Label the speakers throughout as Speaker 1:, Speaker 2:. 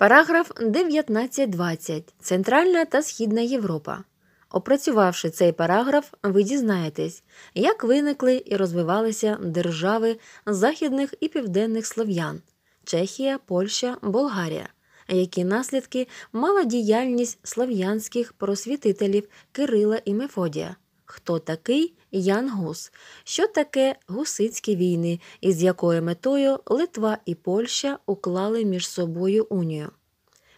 Speaker 1: Параграф 19.20. Центральна та Східна Європа. Опрацювавши цей параграф, ви дізнаєтесь, як виникли і розвивалися держави західних і південних слов'ян Чехія, Польща, Болгарія, які наслідки мала діяльність слов'янських просвітителів Кирила і Мефодія хто такий Ян Гус, що таке гусицькі війни, із якою метою Литва і Польща уклали між собою унію.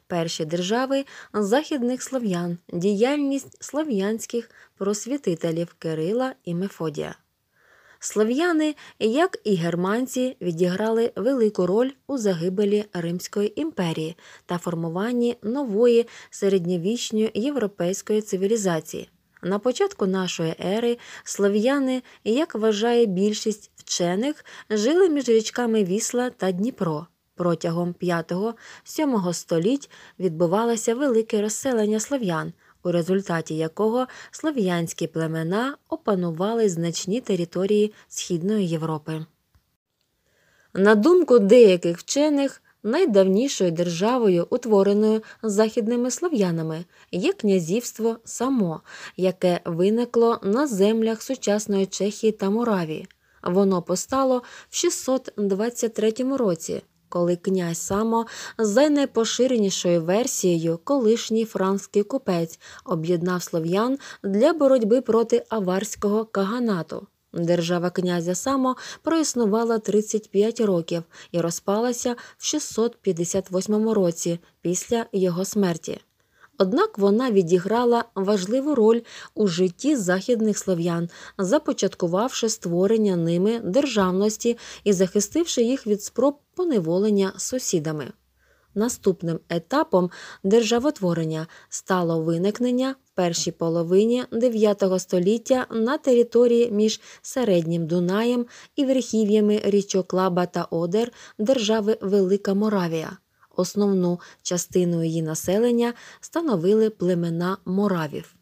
Speaker 1: Перші держави західних слов'ян, діяльність слов'янських просвітителів Кирила і Мефодія. Слов'яни, як і германці, відіграли велику роль у загибелі Римської імперії та формуванні нової середньовічної європейської цивілізації. На початку нашої ери слов'яни, як вважає більшість вчених, жили між річками Вісла та Дніпро. Протягом 5-7 століть відбувалося велике розселення слов'ян, у результаті якого слов'янські племена опанували значні території Східної Європи. На думку деяких вчених, найдавнішою державою, утвореною західними слов'янами, є князівство само, яке виникло на землях сучасної Чехії та Муравії. Воно постало в 623 році. Коли князь Само за найпоширенішою версією, колишній франкський купець об'єднав слов'ян для боротьби проти аварського каганату. Держава князя Само проіснувала 35 років і розпалася в 658 році після його смерті. Однак вона відіграла важливу роль у житті західних слов'ян, започаткувавши створення ними державності і захистивши їх від спроб поневолення сусідами. Наступним етапом державотворення стало виникнення першій половині IX століття на території між середнім Дунаєм і верхів'ями річок Лаба та Одер держави Велика Моравія. Основну частину її населення становили племена Моравів.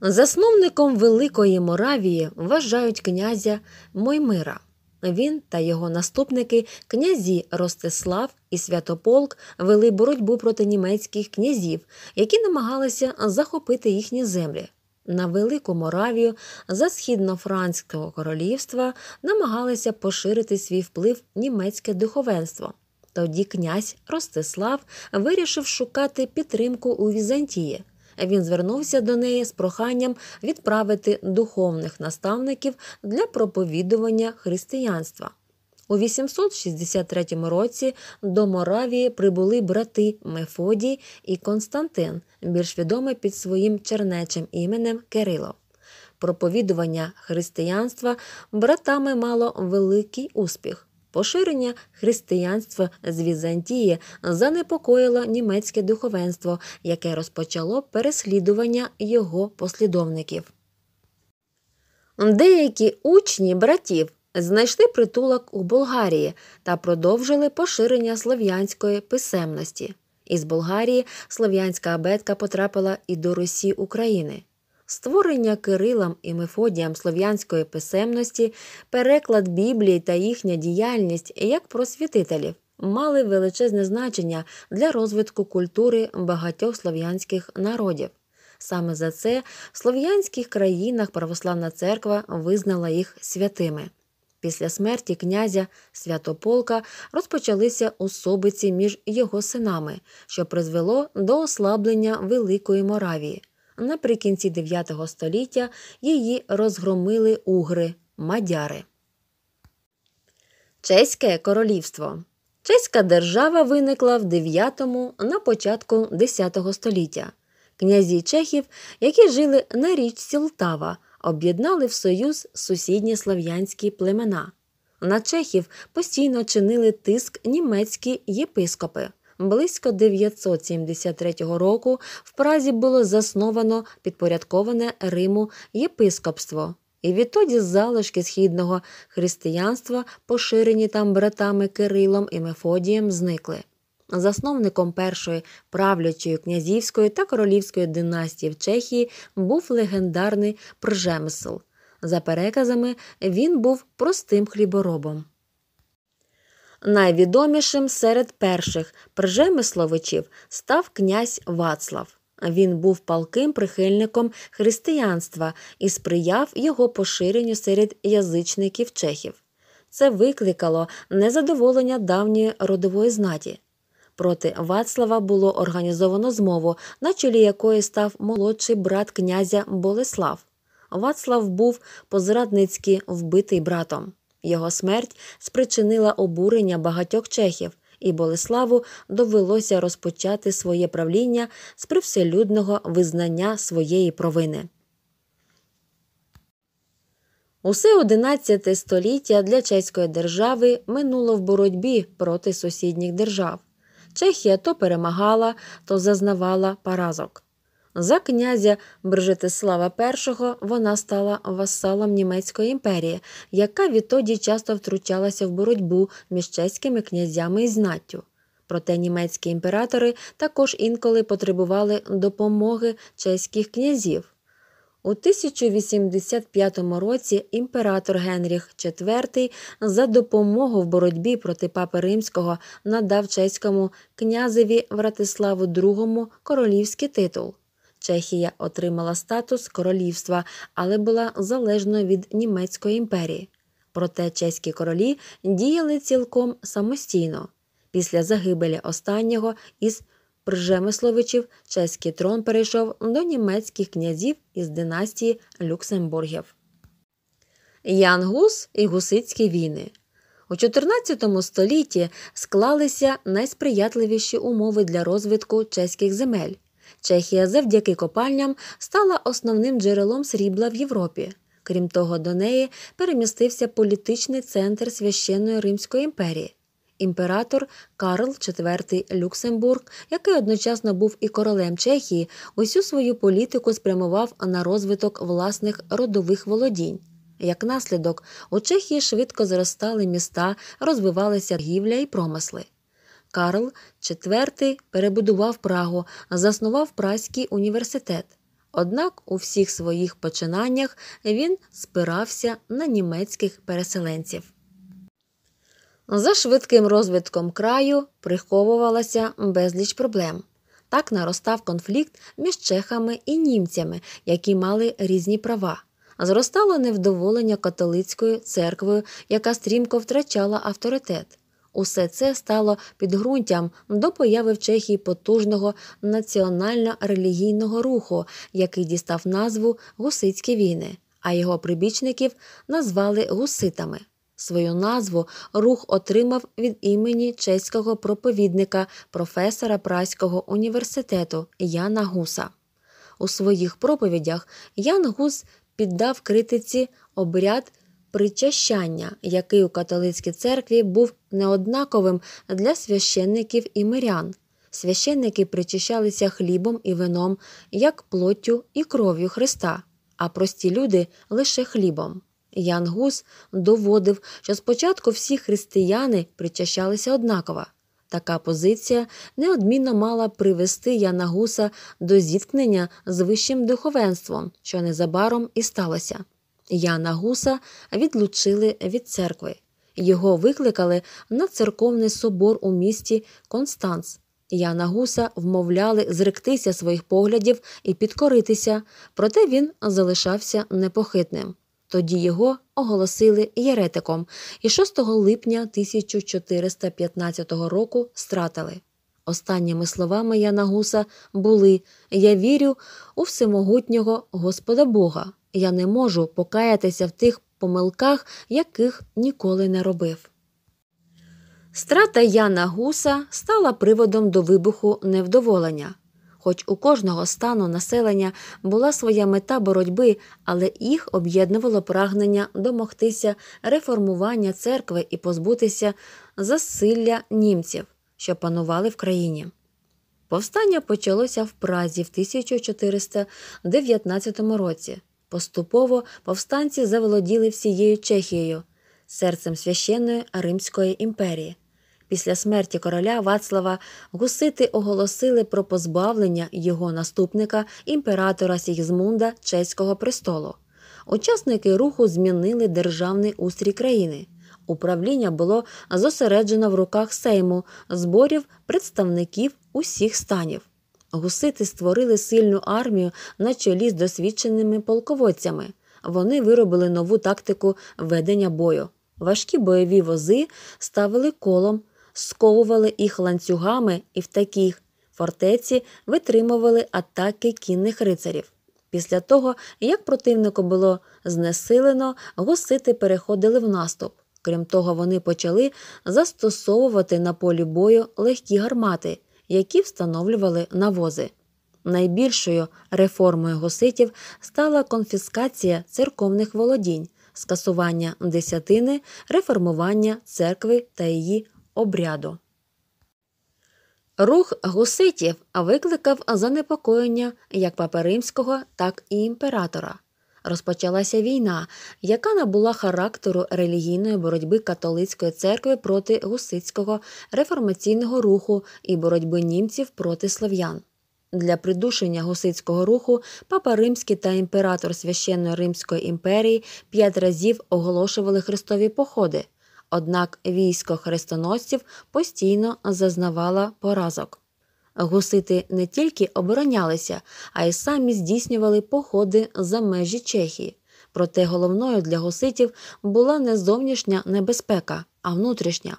Speaker 1: Засновником Великої Моравії вважають князя Моймира. Він та його наступники, князі Ростислав і Святополк, вели боротьбу проти німецьких князів, які намагалися захопити їхні землі. На Велику Моравію за східно східнофранського королівства намагалися поширити свій вплив німецьке духовенство. Тоді князь Ростислав вирішив шукати підтримку у Візантії. Він звернувся до неї з проханням відправити духовних наставників для проповідування християнства. У 863 році до Моравії прибули брати Мефодій і Константин, більш відомий під своїм чернечим іменем Кирило. Проповідування християнства братами мало великий успіх. Поширення християнства з Візантії занепокоїло німецьке духовенство, яке розпочало переслідування його послідовників. Деякі учні братів знайшли притулок у Болгарії та продовжили поширення слов'янської писемності. Із Болгарії слов'янська абетка потрапила і до Русі України. Створення Кирилам і Мефодіям слов'янської писемності, переклад Біблії та їхня діяльність як просвітителів мали величезне значення для розвитку культури багатьох слов'янських народів. Саме за це в слов'янських країнах православна церква визнала їх святими. Після смерті князя Святополка розпочалися особиці між його синами, що призвело до ослаблення Великої Моравії. Наприкінці IX століття її розгромили угри мадяри. Чеське королівство. Чеська держава виникла в 9 на початку X століття. Князі чехів, які жили на річці Лтава, об'єднали в союз сусідні слав'янські племена. На чехів постійно чинили тиск німецькі єпископи. Близько 973 року в Празі було засновано підпорядковане Риму єпископство, і відтоді залишки східного християнства, поширені там братами Кирилом і Мефодієм, зникли. Засновником першої правлячої князівської та королівської династії в Чехії був легендарний Пржемисл. За переказами, він був простим хліборобом. Найвідомішим серед перших пржемисловичів став князь Вацлав. Він був палким прихильником християнства і сприяв його поширенню серед язичників чехів. Це викликало незадоволення давньої родової знаті. Проти Вацлава було організовано змову, на чолі якої став молодший брат князя Болеслав. Вацлав був позрадницьки вбитий братом. Його смерть спричинила обурення багатьох чехів, і Болеславу довелося розпочати своє правління з привселюдного визнання своєї провини. Усе 11 століття для чеської держави минуло в боротьбі проти сусідніх держав. Чехія то перемагала, то зазнавала поразок. За князя Бржетислава І вона стала васалом німецької імперії, яка відтоді часто втручалася в боротьбу між чеськими князями і знаттю. Проте німецькі імператори також інколи потребували допомоги чеських князів. У 1085 році імператор Генріх IV за допомогу в боротьбі проти папи римського надав чеському князеві Вратиславу II королівський титул. Чехія отримала статус королівства, але була залежною від Німецької імперії. Проте чеські королі діяли цілком самостійно. Після загибелі останнього із Пржемисловичів чеський трон перейшов до німецьких князів із династії Люксембургів. Ян Гус і гусицькі війни. У 14 столітті склалися найсприятливіші умови для розвитку чеських земель. Чехія завдяки копальням стала основним джерелом срібла в Європі. Крім того, до неї перемістився політичний центр священної Римської імперії. Імператор Карл IV Люксембург, який одночасно був і королем Чехії, усю свою політику спрямував на розвиток власних родових володінь. Як наслідок, у Чехії швидко зростали міста, розвивалися гівля і промисли. Карл IV перебудував Прагу, заснував праський університет. Однак у всіх своїх починаннях він спирався на німецьких переселенців. За швидким розвитком краю приховувалася безліч проблем. Так наростав конфлікт між чехами і німцями, які мали різні права. Зростало невдоволення католицькою церквою, яка стрімко втрачала авторитет. Усе це стало підґрунтям до появи в Чехії потужного національно-релігійного руху, який дістав назву Гусицькі війни, а його прибічників назвали гуситами. Свою назву рух отримав від імені чеського проповідника, професора Праського університету Яна Гуса. У своїх проповідях Ян Гус піддав критиці обряд причащання, який у католицькій церкві був неоднаковим для священників і мирян. Священники причащалися хлібом і вином, як плоттю і кров'ю Христа, а прості люди лише хлібом. Ян Гус доводив, що спочатку всі християни причащалися однаково. Така позиція неодмінно мала привести Яна Гуса до зіткнення з вищим духовенством, що незабаром і сталося. Яна Гуса відлучили від церкви. Його викликали на церковний собор у місті Констанц. Яна Гуса вмовляли зректися своїх поглядів і підкоритися, проте він залишався непохитним. Тоді його оголосили єретиком і 6 липня 1415 року стратили. Останніми словами Яна Гуса були Я вірю у всемогутнього Господа Бога. Я не можу покаятися в тих помилках, яких ніколи не робив. Страта Яна Гуса стала приводом до вибуху невдоволення. Хоч у кожного стану населення була своя мета боротьби, але їх об'єднувало прагнення домогтися реформування церкви і позбутися засилля німців, що панували в країні. Повстання почалося в Празі в 1419 році. Поступово повстанці заволоділи всією Чехією, серцем священної Римської імперії. Після смерті короля Вацлава гусити оголосили про позбавлення його наступника імператора Сігзмунда Чеського престолу. Учасники руху змінили державний устрій країни. Управління було зосереджено в руках Сейму зборів представників усіх станів. Гусити створили сильну армію на чолі з досвідченими полководцями. Вони виробили нову тактику ведення бою. Важкі бойові вози ставили колом, сковували їх ланцюгами і в такій фортеці витримували атаки кінних рицарів. Після того, як противнику було знесилено, гусити переходили в наступ. Крім того, вони почали застосовувати на полі бою легкі гармати які встановлювали навози. Найбільшою реформою гуситів стала конфіскація церковних володінь, скасування десятини, реформування церкви та її обряду. Рух гуситів викликав занепокоєння як папа римського, так і імператора розпочалася війна, яка набула характеру релігійної боротьби католицької церкви проти гусицького реформаційного руху і боротьби німців проти слов'ян. Для придушення гусицького руху папа Римський та імператор Священної Римської імперії п'ять разів оголошували хрестові походи. Однак військо хрестоносців постійно зазнавало поразок. Гусити не тільки оборонялися, а й самі здійснювали походи за межі Чехії. Проте головною для гуситів була не зовнішня небезпека, а внутрішня.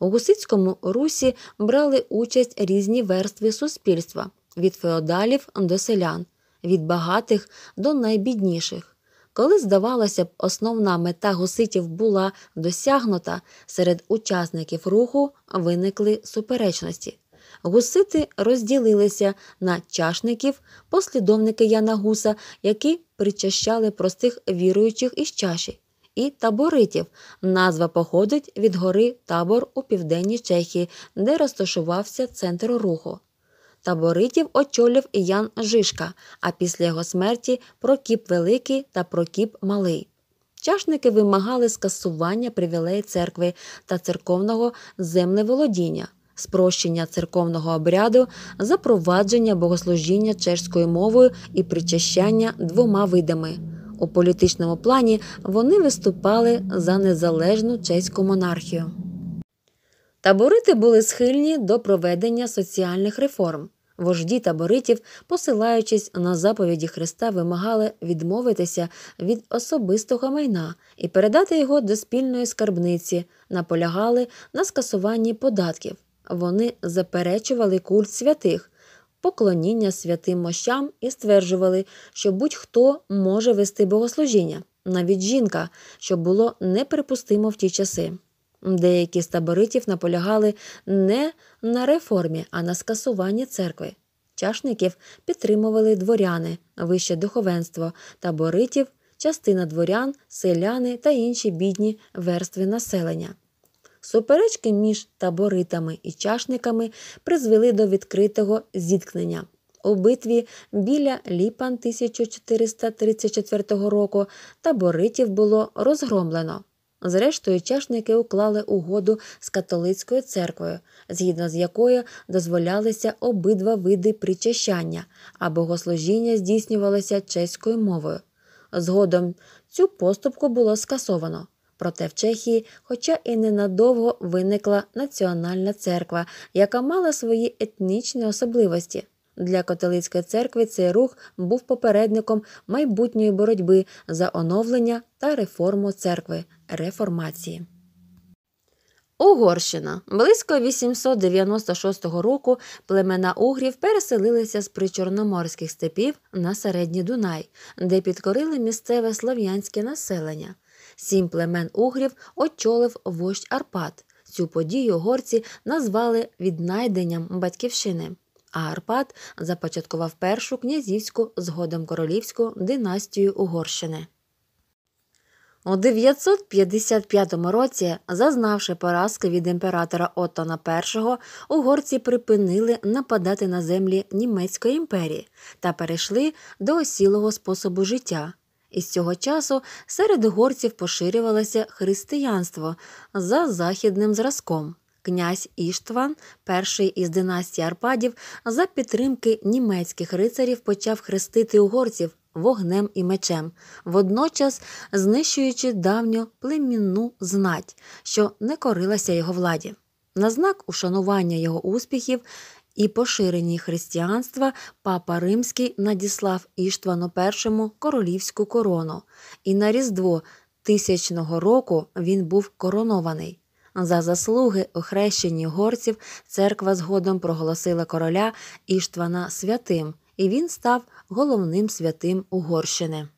Speaker 1: У гусицькому русі брали участь різні верстви суспільства від феодалів до селян, від багатих до найбідніших. Коли, здавалося б, основна мета гуситів була досягнута, серед учасників руху виникли суперечності. Гусити розділилися на чашників, послідовники Яна Гуса, які причащали простих віруючих із чаші, і таборитів. Назва походить від гори табор у південній Чехії, де розташувався центр руху. Таборитів очолив Ян Жишка, а після його смерті Прокіп Великий та Прокіп Малий. Чашники вимагали скасування привілеї церкви та церковного землеволодіння спрощення церковного обряду, запровадження богослужіння чешською мовою і причащання двома видами. У політичному плані вони виступали за незалежну чеську монархію. Таборити були схильні до проведення соціальних реформ. Вожді таборитів, посилаючись на заповіді Христа, вимагали відмовитися від особистого майна і передати його до спільної скарбниці, наполягали на скасуванні податків. Вони заперечували культ святих, поклоніння святим мощам і стверджували, що будь-хто може вести богослужіння, навіть жінка, що було неприпустимо в ті часи. Деякі з таборитів наполягали не на реформі, а на скасуванні церкви. Чашників підтримували дворяни, вище духовенство, таборитів, частина дворян, селяни та інші бідні верстви населення. Суперечки між таборитами і чашниками призвели до відкритого зіткнення. У битві біля ліпан 1434 року таборитів було розгромлено. Зрештою, чашники уклали угоду з католицькою церквою, згідно з якою дозволялися обидва види причащання, а богослужіння здійснювалося чеською мовою. Згодом цю поступку було скасовано. Проте в Чехії, хоча і ненадовго виникла національна церква, яка мала свої етнічні особливості. Для католицької церкви цей рух був попередником майбутньої боротьби за оновлення та реформу церкви реформації. Угорщина близько 896 року племена угрів переселилися з причорноморських степів на середній Дунай, де підкорили місцеве слов'янське населення. Сім племен угрів очолив вождь Арпад. Цю подію горці назвали віднайденням батьківщини. А Арпад започаткував першу князівську згодом королівську династію Угорщини. У 955 році, зазнавши поразки від імператора Оттона І, угорці припинили нападати на землі Німецької імперії та перейшли до осілого способу життя і з цього часу серед горців поширювалося християнство за західним зразком. Князь Іштван, перший із династії Арпадів, за підтримки німецьких рицарів почав хрестити угорців вогнем і мечем, водночас знищуючи давню племінну знать, що не корилася його владі. На знак ушанування його успіхів і поширенні християнства папа Римський надіслав Іштвану І королівську корону, і на Різдво тисячного року він був коронований. За заслуги у хрещенні горців церква згодом проголосила короля Іштвана святим, і він став головним святим Угорщини.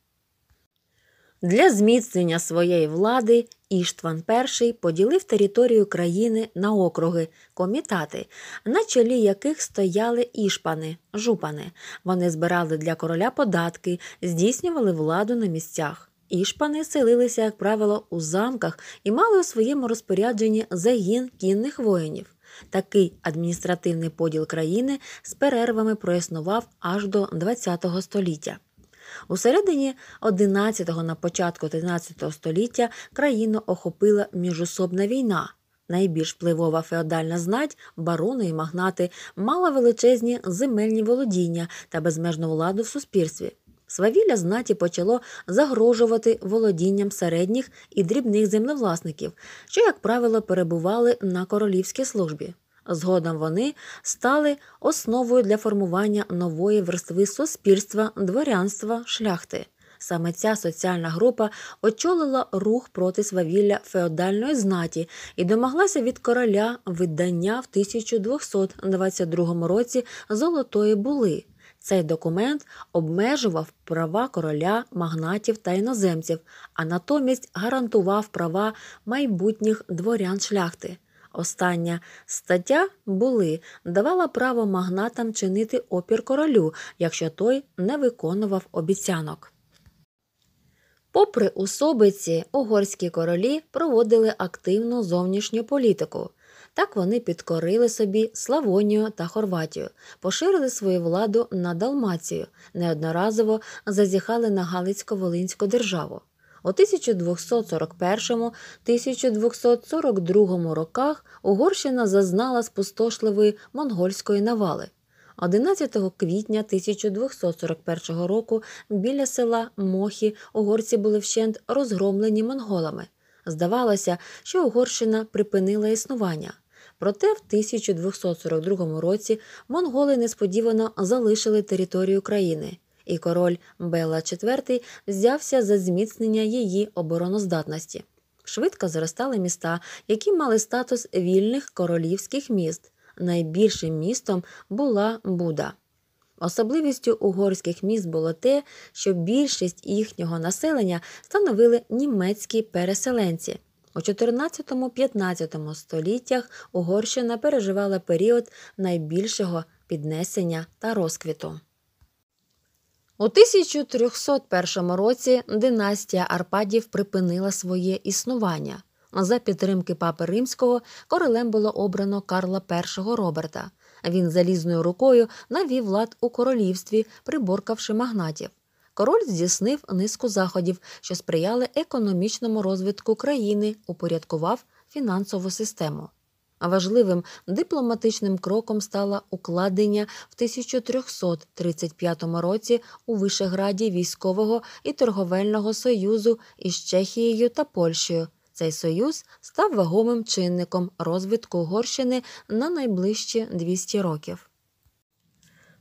Speaker 1: Для зміцнення своєї влади Іштван І поділив територію країни на округи, комітати, на чолі яких стояли ішпани, жупани. Вони збирали для короля податки, здійснювали владу на місцях. Ішпани селилися, як правило, у замках і мали у своєму розпорядженні загін кінних воїнів. Такий адміністративний поділ країни з перервами проіснував аж до ХХ століття. У середині 11-го на початку 13-го століття країну охопила міжусобна війна. Найбільш впливова феодальна знать, барони і магнати мала величезні земельні володіння та безмежну владу в суспільстві. Свавілля знаті почало загрожувати володінням середніх і дрібних землевласників, що, як правило, перебували на королівській службі. Згодом вони стали основою для формування нової верстви суспільства, дворянства, шляхти. Саме ця соціальна група очолила рух проти свавілля феодальної знаті і домоглася від короля видання в 1222 році Золотої були. Цей документ обмежував права короля, магнатів та іноземців, а натомість гарантував права майбутніх дворян шляхти. Остання стаття були давала право магнатам чинити опір королю, якщо той не виконував обіцянок. Попри особиці, угорські королі проводили активну зовнішню політику. Так вони підкорили собі Славонію та Хорватію, поширили свою владу на Далмацію, неодноразово зазіхали на Галицько-Волинську державу. У 1241-1242 роках Угорщина зазнала спустошливої монгольської навали. 11 квітня 1241 року біля села Мохі угорці були вщент розгромлені монголами. Здавалося, що Угорщина припинила існування. Проте в 1242 році монголи несподівано залишили територію країни і король Белла IV взявся за зміцнення її обороноздатності. Швидко зростали міста, які мали статус вільних королівських міст. Найбільшим містом була Буда. Особливістю угорських міст було те, що більшість їхнього населення становили німецькі переселенці. У 14-15 століттях Угорщина переживала період найбільшого піднесення та розквіту. У 1301 році династія Арпадів припинила своє існування. За підтримки папи римського королем було обрано Карла І Роберта. Він залізною рукою навів лад у королівстві, приборкавши магнатів. Король здійснив низку заходів, що сприяли економічному розвитку країни, упорядкував фінансову систему. Важливим дипломатичним кроком стало укладення в 1335 році у Вишеграді військового і торговельного союзу із Чехією та Польщею. Цей союз став вагомим чинником розвитку Угорщини на найближчі 200 років.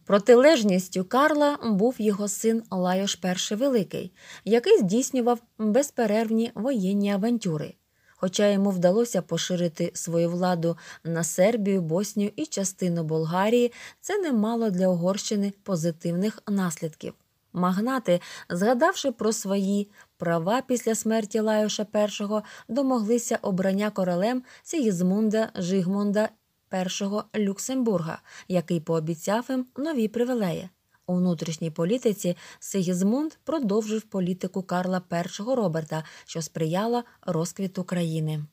Speaker 1: Протилежністю Карла був його син Лайош І Великий, який здійснював безперервні воєнні авантюри хоча йому вдалося поширити свою владу на Сербію, Боснію і частину Болгарії, це не мало для Угорщини позитивних наслідків. Магнати, згадавши про свої права після смерті Лаюша І, домоглися обрання королем Сігізмунда Жигмунда I Люксембурга, який пообіцяв їм нові привілеї. У внутрішній політиці Сигізмунд продовжив політику Карла І Роберта, що сприяла розквіту країни.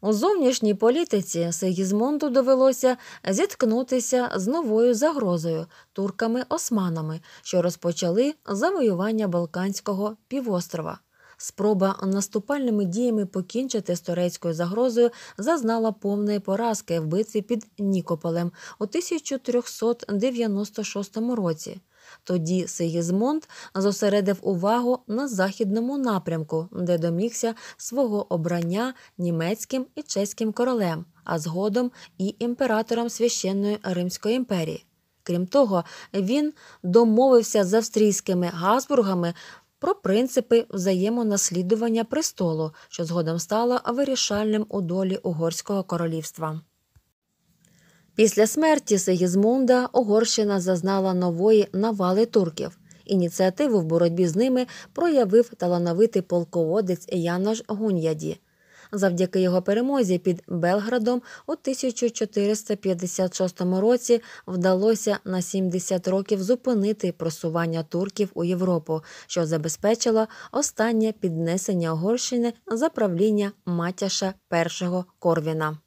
Speaker 1: У зовнішній політиці Сигізмунду довелося зіткнутися з новою загрозою турками-османами, що розпочали завоювання Балканського півострова. Спроба наступальними діями покінчити з турецькою загрозою зазнала повної поразки в битві під Нікополем у 1396 році. Тоді Сигізмонд зосередив увагу на західному напрямку, де домігся свого обрання німецьким і чеським королем, а згодом і імператором священної Римської імперії. Крім того, він домовився з австрійськими Газбургами про принципи взаємонаслідування престолу, що згодом стала вирішальним у долі Угорського королівства. Після смерті Сигізмунда Угорщина зазнала нової навали турків. Ініціативу в боротьбі з ними проявив талановитий полководець Янош Гуняді завдяки його перемозі під Белградом у 1456 році вдалося на 70 років зупинити просування турків у Європу, що забезпечило останнє піднесення Угорщини за правління Матяша І Корвіна.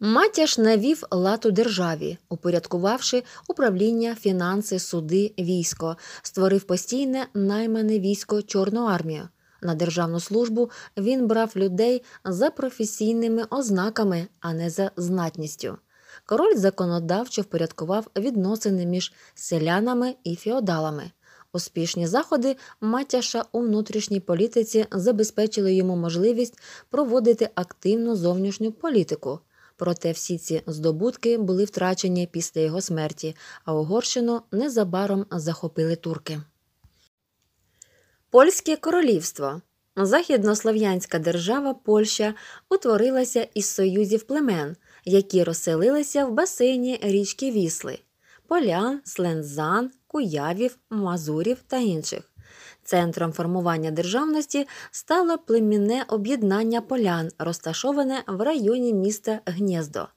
Speaker 1: Матяш навів лад у державі, упорядкувавши управління, фінанси, суди, військо, створив постійне наймане військо Чорну армію. На державну службу він брав людей за професійними ознаками, а не за знатністю. Король законодавчо впорядкував відносини між селянами і феодалами. Успішні заходи Матяша у внутрішній політиці забезпечили йому можливість проводити активну зовнішню політику. Проте всі ці здобутки були втрачені після його смерті, а Угорщину незабаром захопили турки. Польське королівство. Західнослов'янська держава Польща утворилася із союзів племен, які розселилися в басейні річки Вісли полян, слензан, куявів, мазурів та інших. Центром формування державності стало племінне об'єднання полян, розташоване в районі міста Гнєздо.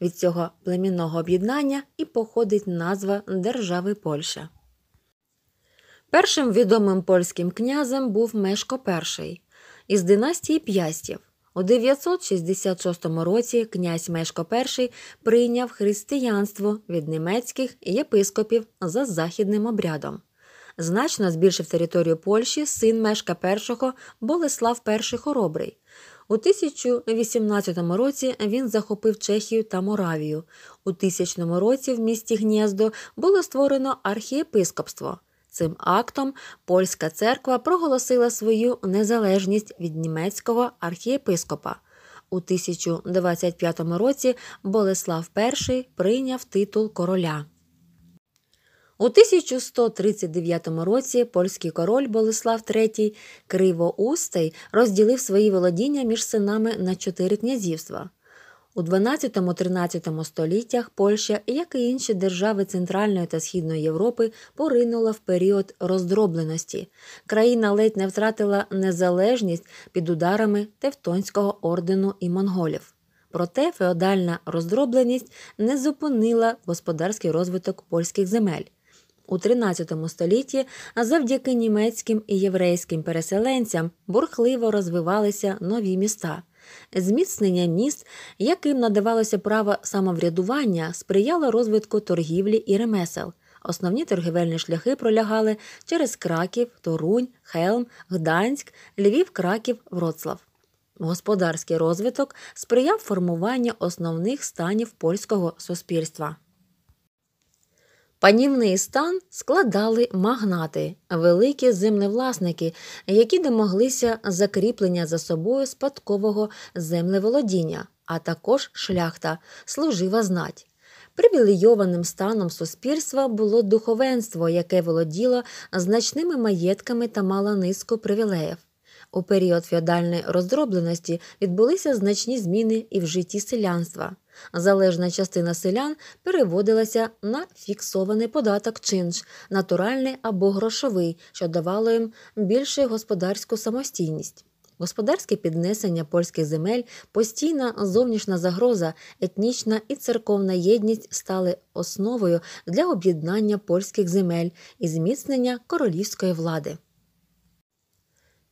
Speaker 1: Від цього племінного об'єднання і походить назва держави Польща. Першим відомим польським князем був Мешко І із династії п'ястів. У 966 році князь Мешко І прийняв християнство від німецьких єпископів за західним обрядом. Значно збільшив територію Польщі син Мешка І Болеслав І Хоробрий. У 1018 році він захопив Чехію та Моравію. У 1000 році в місті Гнєздо було створено архієпископство. Цим актом польська церква проголосила свою незалежність від німецького архієпископа. У 1025 році Болеслав І прийняв титул короля. У 1139 році польський король Болеслав III Кривоустей розділив свої володіння між синами на чотири князівства. У 12-13 століттях Польща, як і інші держави Центральної та Східної Європи, поринула в період роздробленості. Країна ледь не втратила незалежність під ударами Тевтонського ордену і монголів. Проте феодальна роздробленість не зупинила господарський розвиток польських земель. У 13 столітті, завдяки німецьким і єврейським переселенцям, бурхливо розвивалися нові міста. Зміцнення міст, яким надавалося право самоврядування, сприяло розвитку торгівлі і ремесел. Основні торгівельні шляхи пролягали через Краків, Торунь, Хелм, Гданськ, Львів, Краків, Вроцлав. Господарський розвиток сприяв формуванню основних станів польського суспільства. Панівний стан складали магнати, великі землевласники, які домоглися закріплення за собою спадкового землеволодіння, а також шляхта, служива знать. Привілейованим станом суспільства було духовенство, яке володіло значними маєтками та мало низку привілеїв. У період феодальної роздробленості відбулися значні зміни і в житті селянства. Залежна частина селян переводилася на фіксований податок чинш, натуральний або грошовий, що давало їм більшу господарську самостійність. Господарське піднесення польських земель, постійна зовнішня загроза, етнічна і церковна єдність стали основою для об'єднання польських земель і зміцнення королівської влади.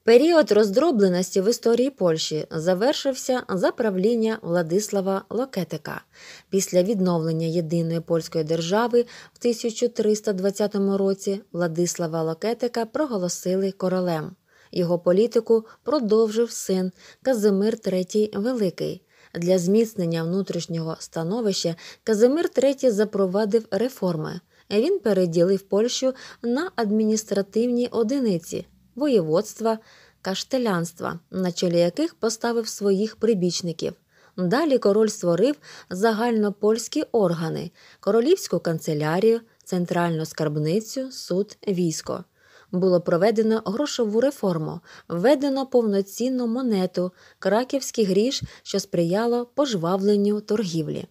Speaker 1: Період роздробленості в історії Польщі завершився за правління Владислава Локетика. Після відновлення єдиної польської держави в 1320 році Владислава Локетика проголосили королем. Його політику продовжив син Казимир III Великий. Для зміцнення внутрішнього становища Казимир III запровадив реформи. Він переділив Польщу на адміністративні одиниці воєводства, каштелянства, на чолі яких поставив своїх прибічників. Далі король створив загальнопольські органи, королівську канцелярію, центральну скарбницю, суд, військо. Було проведено грошову реформу, введено повноцінну монету, краківський гріш, що сприяло пожвавленню торгівлі.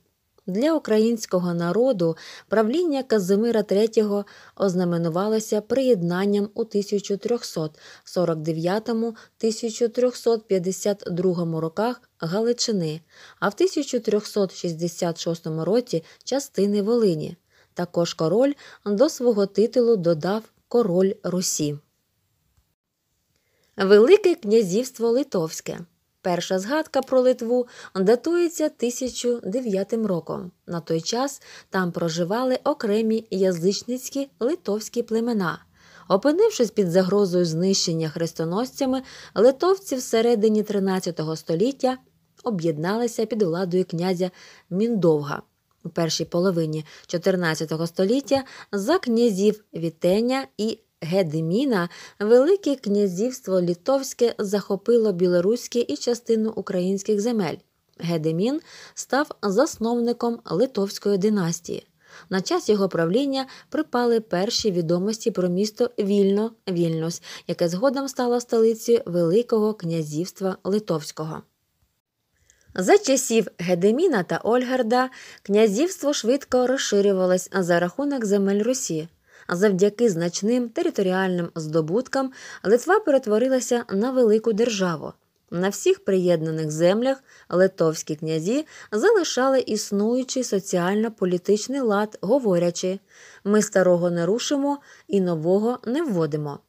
Speaker 1: Для українського народу правління Казимира III ознаменувалося приєднанням у 1349-1352 роках Галичини, а в 1366 році частини Волині. Також король до свого титулу додав Король Русі. Велике князівство Литовське Перша згадка про Литву датується 1009 роком. На той час там проживали окремі язичницькі литовські племена. Опинившись під загрозою знищення хрестоносцями, литовці всередині 13 століття об'єдналися під владою князя Міндовга. У першій половині 14 століття за князів Вітеня і Гедеміна Велике князівство Літовське захопило білоруські і частину українських земель. Гедемін став засновником Литовської династії. На час його правління припали перші відомості про місто Вільно Вільнюс, яке згодом стало столицею Великого князівства Литовського. За часів Гедеміна та Ольгарда князівство швидко розширювалось за рахунок земель Русі завдяки значним територіальним здобуткам Литва перетворилася на велику державу. На всіх приєднаних землях литовські князі залишали існуючий соціально-політичний лад, говорячи ми старого не рушимо і нового не вводимо.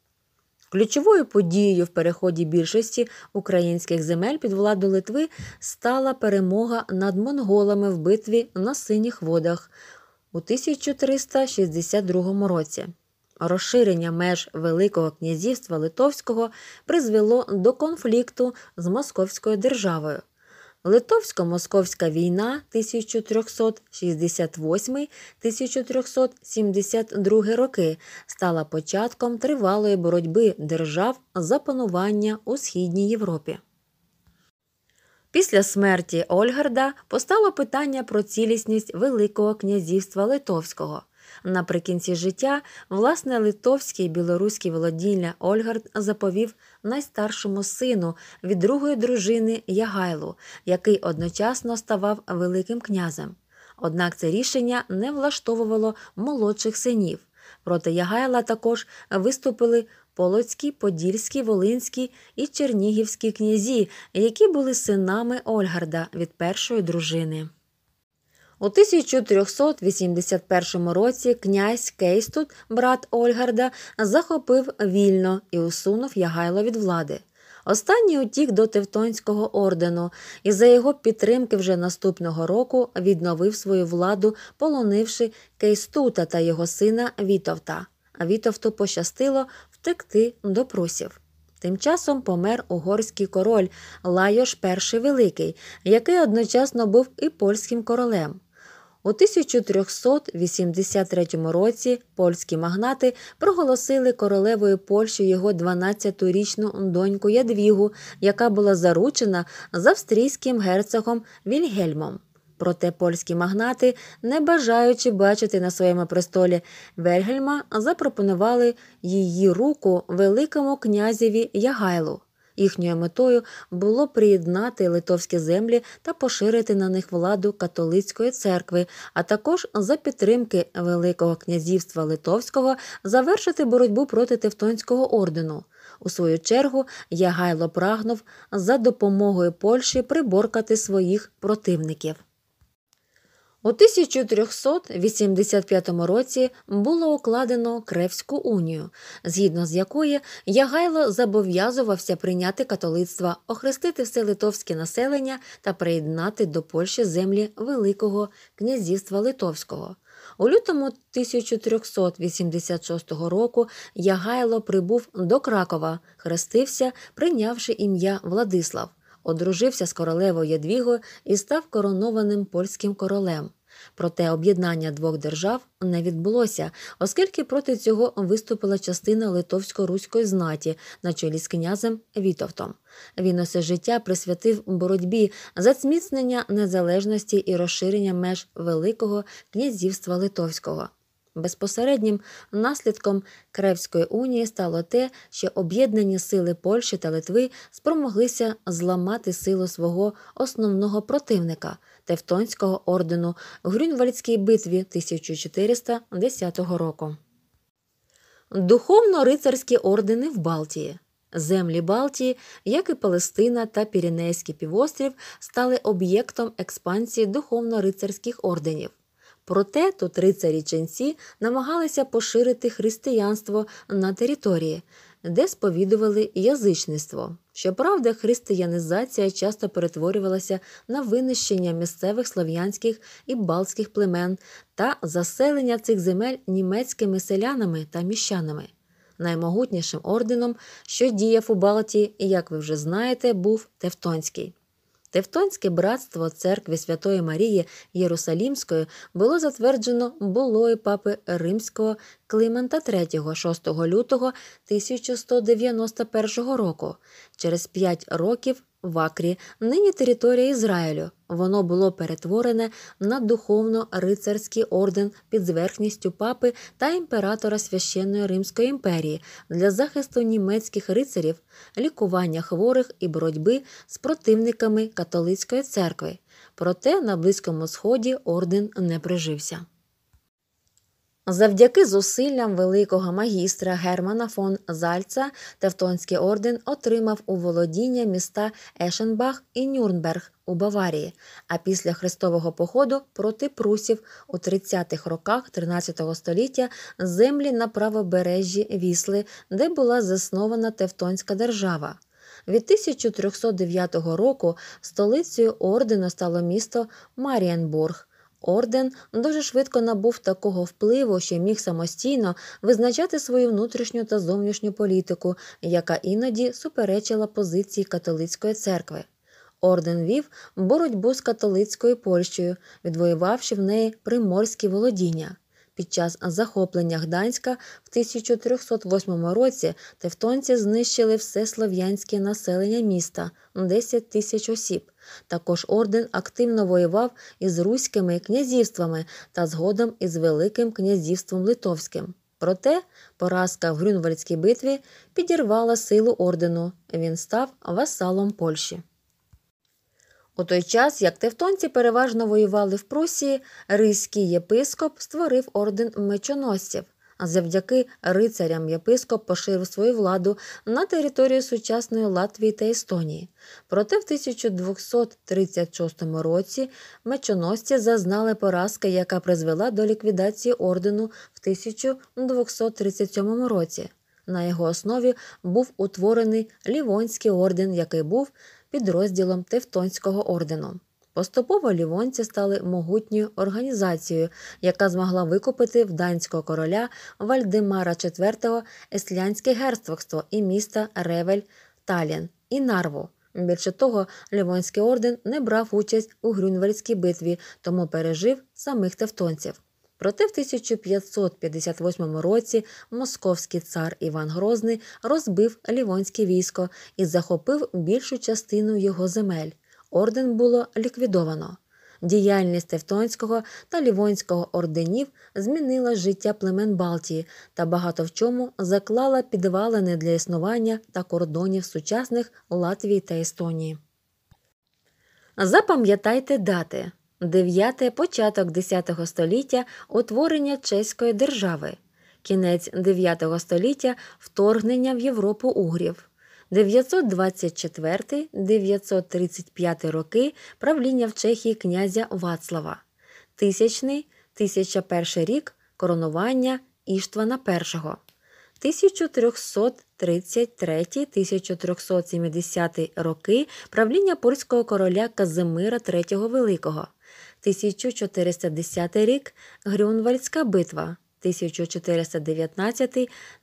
Speaker 1: Ключовою подією в переході більшості українських земель під владу Литви стала перемога над монголами в битві на синіх водах у 1362 році. Розширення меж Великого князівства Литовського призвело до конфлікту з Московською державою. Литовсько-московська війна 1368-1372 роки стала початком тривалої боротьби держав за панування у Східній Європі. Після смерті Ольгарда постало питання про цілісність Великого князівства Литовського. Наприкінці життя власне Литовський і білоруське володіння Ольгард заповів найстаршому сину від другої дружини Ягайлу, який одночасно ставав Великим князем. Однак це рішення не влаштовувало молодших синів. Проти Ягайла також виступили Полоцькі, Подільські, Волинські і Чернігівські князі, які були синами Ольгарда від першої дружини. У 1381 році князь Кейстут, брат Ольгарда, захопив вільно і усунув Ягайло від влади. Останній утік до Тевтонського ордену і за його підтримки вже наступного року відновив свою владу, полонивши Кейстута та його сина Вітовта. А Вітовту пощастило втекти до прусів. Тим часом помер угорський король Лайош І Великий, який одночасно був і польським королем. У 1383 році польські магнати проголосили королевою Польщі його 12-річну доньку Ядвігу, яка була заручена з австрійським герцогом Вільгельмом. Проте польські магнати, не бажаючи бачити на своєму престолі Вельгельма, запропонували її руку великому князеві Ягайлу. Їхньою метою було приєднати литовські землі та поширити на них владу католицької церкви, а також за підтримки Великого князівства Литовського завершити боротьбу проти Тевтонського ордену. У свою чергу Ягайло прагнув за допомогою Польщі приборкати своїх противників. У 1385 році було укладено Кревську унію, згідно з якої Ягайло зобов'язувався прийняти католицтво, охрестити все литовське населення та приєднати до Польщі землі Великого князівства Литовського. У лютому 1386 року Ягайло прибув до Кракова, хрестився, прийнявши ім'я Владислав одружився з королевою Ядвігою і став коронованим польським королем. Проте об'єднання двох держав не відбулося, оскільки проти цього виступила частина литовсько-руської знаті на чолі з князем Вітовтом. Він усе життя присвятив боротьбі за зміцнення незалежності і розширення меж Великого князівства Литовського. Безпосереднім наслідком Кревської унії стало те, що об'єднані сили Польщі та Литви спромоглися зламати силу свого основного противника Тевтонського ордену в Грюнвальдській битві 1410 року. Духовно рицарські ордени в Балтії. Землі Балтії, як і Палестина та Піренейський півострів, стали об'єктом експансії духовно рицарських орденів. Проте тут три царіченці намагалися поширити християнство на території, де сповідували язичництво. Щоправда, християнизація часто перетворювалася на винищення місцевих слов'янських і балтських племен та заселення цих земель німецькими селянами та міщанами. Наймогутнішим орденом, що діяв у Балтії, як ви вже знаєте, був Тевтонський. Тевтонське братство церкви Святої Марії Єрусалімської було затверджено булої папи Римського Климента III 6 лютого 1191 року. Через п'ять років в Акрі, нині територія Ізраїлю. Воно було перетворене на духовно рицарський орден під зверхністю папи та імператора священної Римської імперії для захисту німецьких рицарів, лікування хворих і боротьби з противниками католицької церкви. Проте на Близькому Сході орден не прижився. Завдяки зусиллям великого магістра Германа фон Зальца Тевтонський орден отримав у володіння міста Ешенбах і Нюрнберг у Баварії, а після хрестового походу проти прусів у 30-х роках 13 століття землі на правобережжі Вісли, де була заснована Тевтонська держава. Від 1309 року столицею ордену стало місто Маріенбург. Орден дуже швидко набув такого впливу, що міг самостійно визначати свою внутрішню та зовнішню політику, яка іноді суперечила позиції католицької церкви. Орден вів боротьбу з католицькою Польщею, відвоювавши в неї приморські володіння. Під час захоплення Гданська в 1308 році тевтонці знищили все слов'янське населення міста 10 тисяч осіб, також орден активно воював із руськими князівствами та згодом із Великим князівством Литовським. Проте поразка в Грюнвальдській битві підірвала силу ордену. Він став васалом Польщі. У той час, як тевтонці переважно воювали в Прусії, ризький єпископ створив орден мечоносців завдяки рицарям єпископ поширив свою владу на територію сучасної Латвії та Естонії. Проте в 1236 році мечоносці зазнали поразки, яка призвела до ліквідації ордену в 1237 році. На його основі був утворений Лівонський орден, який був підрозділом Тевтонського ордену. Поступово лівонці стали могутньою організацією, яка змогла викупити в данського короля Вальдемара IV Еслянське герцогство і міста Ревель, Талін і Нарву. Більше того, Лівонський орден не брав участь у Грюнвельській битві, тому пережив самих тевтонців. Проте в 1558 році московський цар Іван Грозний розбив лівонське військо і захопив більшу частину його земель орден було ліквідовано. Діяльність Тевтонського та Лівонського орденів змінила життя племен Балтії та багато в чому заклала підвалини для існування та кордонів сучасних Латвії та Естонії. Запам'ятайте дати 9 початок 10 століття утворення Чеської держави, кінець 9 століття вторгнення в Європу угрів. 924-935 роки правління в Чехії князя Вацлава, Тисячний 1001 рік коронування Іштвана І, 1333-1370 роки правління польського короля Казимира III Великого, 1410 рік Грюнвальдська битва. 1419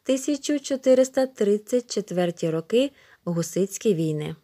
Speaker 1: 1434 роки гусицькі війни.